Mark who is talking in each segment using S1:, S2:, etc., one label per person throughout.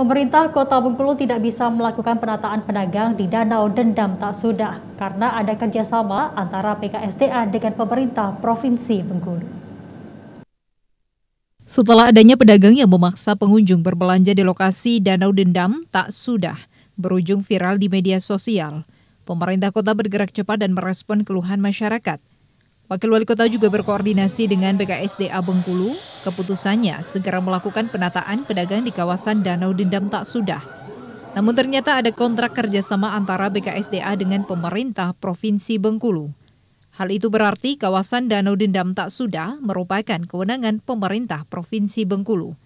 S1: Pemerintah Kota Bengkulu tidak bisa melakukan penataan pedagang di Danau Dendam tak sudah karena ada kerjasama antara PKSDA dengan pemerintah Provinsi Bengkulu.
S2: Setelah adanya pedagang yang memaksa pengunjung berbelanja di lokasi Danau Dendam tak sudah berujung viral di media sosial. Pemerintah kota bergerak cepat dan merespon keluhan masyarakat. Wakil Wali Kota juga berkoordinasi dengan BKSDA Bengkulu. Keputusannya segera melakukan penataan pedagang di kawasan Danau Dendam Tak Sudah. Namun ternyata ada kontrak kerjasama antara BKSDA dengan pemerintah Provinsi Bengkulu. Hal itu berarti kawasan Danau Dendam Tak Sudah merupakan kewenangan pemerintah Provinsi Bengkulu.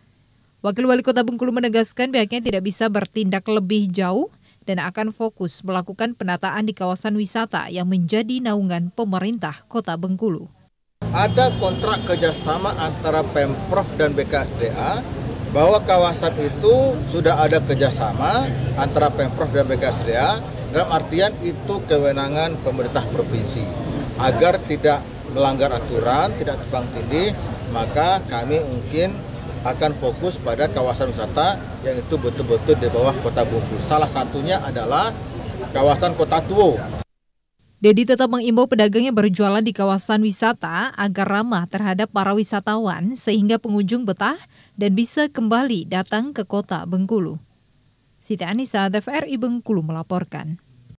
S2: Wakil Wali Kota Bengkulu menegaskan pihaknya tidak bisa bertindak lebih jauh dan akan fokus melakukan penataan di kawasan wisata yang menjadi naungan pemerintah Kota Bengkulu.
S3: Ada kontrak kerjasama antara Pemprov dan BKSDA bahwa kawasan itu sudah ada kerjasama antara Pemprov dan BKSDA dalam artian itu kewenangan pemerintah provinsi agar tidak melanggar aturan, tidak terbang tindih, maka kami mungkin akan fokus pada kawasan wisata yang itu betul-betul di bawah kota Bungkulu. Salah satunya adalah kawasan kota Tuo.
S2: Dedi tetap mengimbau pedagangnya berjualan di kawasan wisata agar ramah terhadap para wisatawan sehingga pengunjung betah dan bisa kembali datang ke kota Bengkulu. Siti Anissa, TVRI Bengkulu melaporkan.